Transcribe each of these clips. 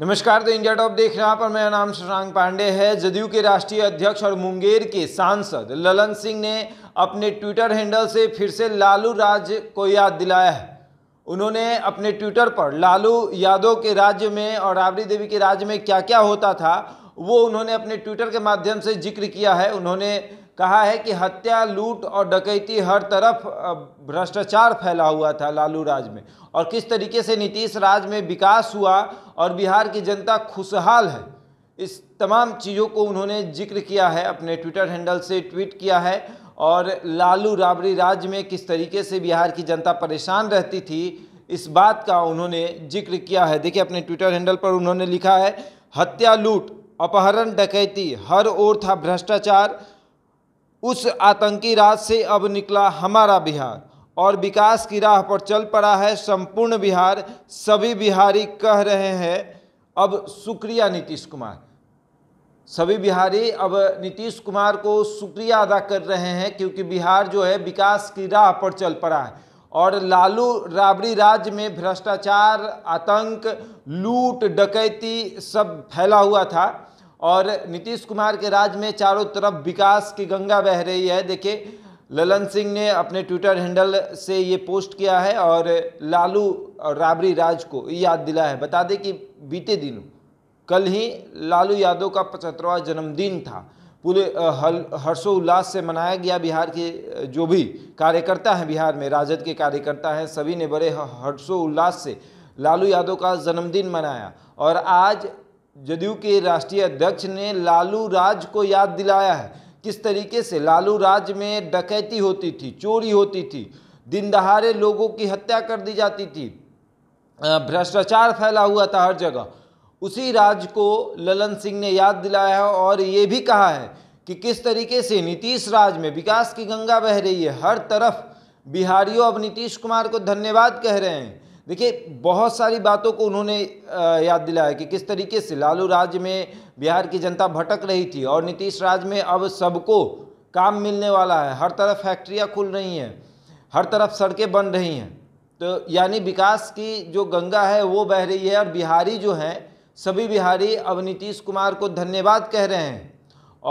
नमस्कार तो India top देख रहे हैं पर मेरा नाम शशांक पांडे है जदयू के राष्ट्रीय अध्यक्ष और मुंगेर के सांसद ललन सिंह ने अपने ट्विटर हैंडल से फिर से लालू राज को याद दिलाया है उन्होंने अपने ट्विटर पर लालू यादव के राज्य में और राबड़ी देवी के राज्य में क्या क्या होता था वो उन्होंने अपने ट्विटर के माध्यम से जिक्र किया है उन्होंने कहा है कि हत्या लूट और डकैती हर तरफ भ्रष्टाचार फैला हुआ था लालू राज में और किस तरीके से नीतीश राज में विकास हुआ और बिहार की जनता खुशहाल है इस तमाम चीज़ों को उन्होंने जिक्र किया है अपने ट्विटर हैंडल से ट्वीट किया है और लालू राबड़ी राज में किस तरीके से बिहार की जनता परेशान रहती थी इस बात का उन्होंने जिक्र किया है देखिए अपने ट्विटर हैंडल पर उन्होंने लिखा है हत्या लूट अपहरण डकैती हर ओर था भ्रष्टाचार उस आतंकी राज से अब निकला हमारा बिहार और विकास की राह पर चल पड़ा है संपूर्ण बिहार सभी बिहारी कह रहे हैं अब शुक्रिया नीतीश कुमार सभी बिहारी अब नीतीश कुमार को शुक्रिया अदा कर रहे हैं क्योंकि बिहार जो है विकास की राह पर चल पड़ा है और लालू राबड़ी राज्य में भ्रष्टाचार आतंक लूट डकैती सब फैला हुआ था और नीतीश कुमार के राज में चारों तरफ विकास की गंगा बह रही है देखिए ललन सिंह ने अपने ट्विटर हैंडल से ये पोस्ट किया है और लालू और राबरी राज को याद दिला है बता दें कि बीते दिनों कल ही लालू यादव का पचहत्तरवा जन्मदिन था पूरे हर्षोल्लास से मनाया गया बिहार के जो भी कार्यकर्ता हैं बिहार में राजद के कार्यकर्ता हैं सभी ने बड़े हर्षोल्लास से लालू यादव का जन्मदिन मनाया और आज जदयू के राष्ट्रीय अध्यक्ष ने लालू राज को याद दिलाया है किस तरीके से लालू राज में डकैती होती थी चोरी होती थी दिन दहाड़े लोगों की हत्या कर दी जाती थी भ्रष्टाचार फैला हुआ था हर जगह उसी राज को ललन सिंह ने याद दिलाया है और ये भी कहा है कि किस तरीके से नीतीश राज में विकास की गंगा बह रही है हर तरफ बिहारियों अब नीतीश कुमार को धन्यवाद कह रहे हैं देखिए बहुत सारी बातों को उन्होंने याद दिलाया कि किस तरीके से लालू राज्य में बिहार की जनता भटक रही थी और नीतीश राज में अब सबको काम मिलने वाला है हर तरफ फैक्ट्रियाँ खुल रही हैं हर तरफ सड़कें बन रही हैं तो यानी विकास की जो गंगा है वो बह रही है और बिहारी जो हैं सभी बिहारी अब नीतीश कुमार को धन्यवाद कह रहे हैं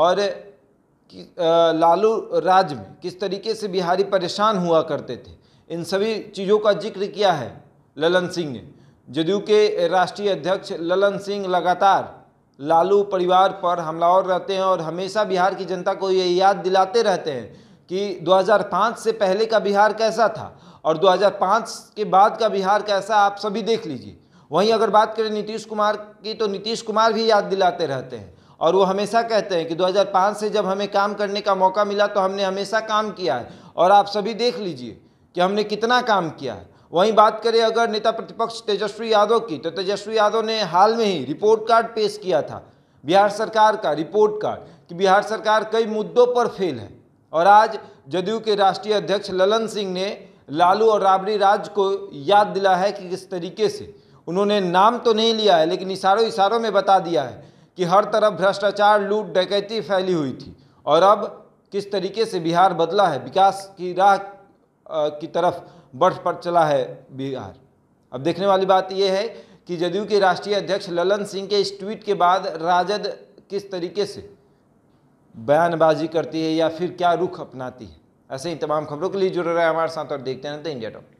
और लालू राज में किस तरीके से बिहारी परेशान हुआ करते थे इन सभी चीज़ों का जिक्र किया है ललन सिंह ने जदयू के राष्ट्रीय अध्यक्ष ललन सिंह लगातार लालू परिवार पर हमलावर रहते हैं और हमेशा बिहार की जनता को ये याद दिलाते रहते हैं कि 2005 से पहले का बिहार कैसा था और 2005 के बाद का बिहार कैसा आप सभी देख लीजिए वहीं अगर बात करें नीतीश कुमार की तो नीतीश कुमार भी याद दिलाते रहते हैं और वो हमेशा कहते हैं कि 2005 से जब हमें काम करने का मौका मिला तो हमने हमेशा काम किया है और आप सभी देख लीजिए कि हमने कितना काम किया है वहीं बात करें अगर नेता प्रतिपक्ष तेजस्वी यादव की तो तेजस्वी यादव ने हाल में ही रिपोर्ट कार्ड पेश किया था बिहार सरकार का रिपोर्ट कार्ड कि बिहार सरकार कई मुद्दों पर फेल है और आज जदयू के राष्ट्रीय अध्यक्ष ललन सिंह ने लालू और राबड़ी राज को याद दिला है कि किस तरीके से उन्होंने नाम तो नहीं लिया है लेकिन इशारों इशारों में बता दिया है कि हर तरफ भ्रष्टाचार लूट डकैती फैली हुई थी और अब किस तरीके से बिहार बदला है विकास की राह की तरफ बर्थ पर चला है बिहार अब देखने वाली बात यह है कि जदयू के राष्ट्रीय अध्यक्ष ललन सिंह के इस ट्वीट के बाद राजद किस तरीके से बयानबाजी करती है या फिर क्या रुख अपनाती है ऐसे ही तमाम खबरों के लिए जुड़ रहे हैं हमारे साथ और देखते रहते हैं इंडिया टॉप